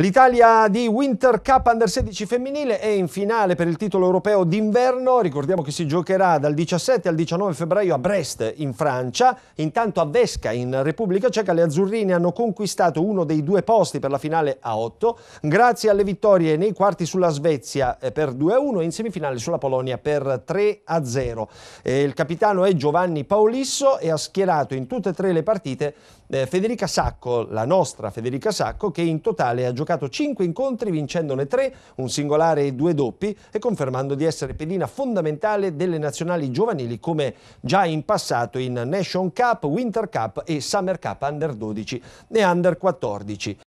L'Italia di Winter Cup Under 16 femminile è in finale per il titolo europeo d'inverno, ricordiamo che si giocherà dal 17 al 19 febbraio a Brest in Francia, intanto a Vesca in Repubblica Ceca le azzurrine hanno conquistato uno dei due posti per la finale a 8 grazie alle vittorie nei quarti sulla Svezia eh, per 2-1 e in semifinale sulla Polonia per 3-0. Eh, il capitano è Giovanni Paolisso e ha schierato in tutte e tre le partite eh, Federica Sacco, la nostra Federica Sacco, che in totale ha giocato giocato 5 incontri vincendone 3, un singolare e due doppi e confermando di essere pedina fondamentale delle nazionali giovanili come già in passato in Nation Cup, Winter Cup e Summer Cup Under 12 e Under 14.